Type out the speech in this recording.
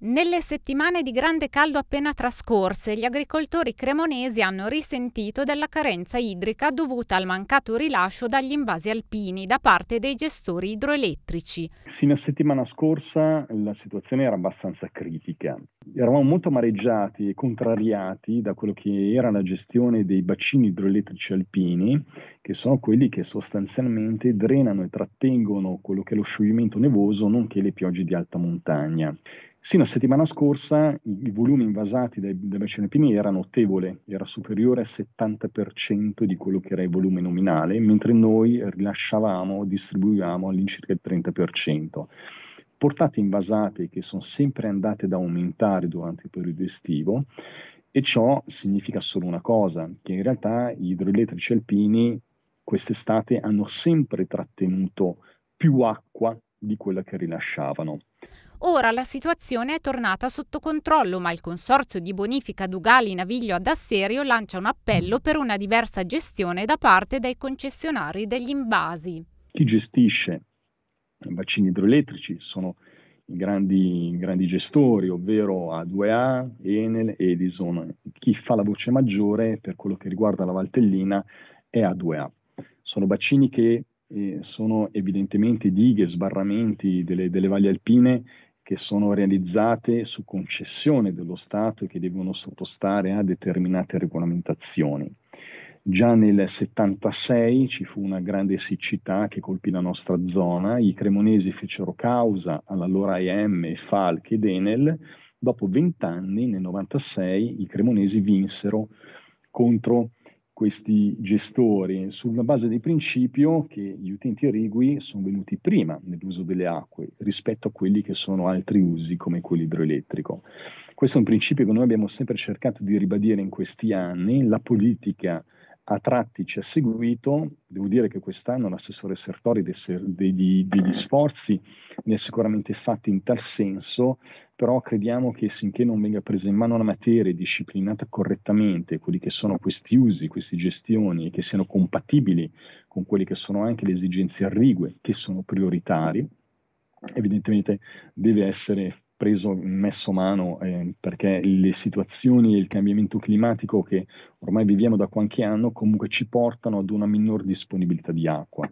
Nelle settimane di grande caldo appena trascorse, gli agricoltori cremonesi hanno risentito della carenza idrica dovuta al mancato rilascio dagli invasi alpini da parte dei gestori idroelettrici. Fino a settimana scorsa la situazione era abbastanza critica. Eravamo molto amareggiati e contrariati da quello che era la gestione dei bacini idroelettrici alpini, che sono quelli che sostanzialmente drenano e trattengono quello che è lo scioglimento nevoso, nonché le piogge di alta montagna. Sino a settimana scorsa i, i volumi invasati dai, dai bacinapini era notevole, era superiore al 70% di quello che era il volume nominale, mentre noi rilasciavamo, distribuivamo all'incirca il 30%. Portate invasate che sono sempre andate ad aumentare durante il periodo estivo e ciò significa solo una cosa, che in realtà gli idroelettrici alpini quest'estate hanno sempre trattenuto più acqua di quella che rilasciavano. Ora la situazione è tornata sotto controllo, ma il Consorzio di Bonifica Dugali Naviglio ad Asserio lancia un appello per una diversa gestione da parte dei concessionari degli invasi. Chi gestisce i bacini idroelettrici sono i grandi, i grandi gestori, ovvero A2A, Enel, Edison. Chi fa la voce maggiore per quello che riguarda la Valtellina è A2A. Sono bacini che eh, sono evidentemente dighe, sbarramenti delle, delle valli alpine che sono realizzate su concessione dello Stato e che devono sottostare a determinate regolamentazioni. Già nel 76 ci fu una grande siccità che colpì la nostra zona, i cremonesi fecero causa all'allora IM, Falk ed Enel, dopo vent'anni, nel 96, i cremonesi vinsero contro questi gestori sulla base del principio che gli utenti irrigui sono venuti prima nell'uso delle acque rispetto a quelli che sono altri usi come quello idroelettrico. Questo è un principio che noi abbiamo sempre cercato di ribadire in questi anni, la politica a tratti ci ha seguito, devo dire che quest'anno l'assessore Sertori degli, degli, sforzi ne ha sicuramente fatti in tal senso, però crediamo che finché non venga presa in mano la materia e disciplinata correttamente quelli che sono questi usi, queste gestioni, che siano compatibili con quelle che sono anche le esigenze arrigue, che sono prioritarie, evidentemente deve essere preso, messo mano, eh, perché le situazioni e il cambiamento climatico che ormai viviamo da qualche anno comunque ci portano ad una minor disponibilità di acqua.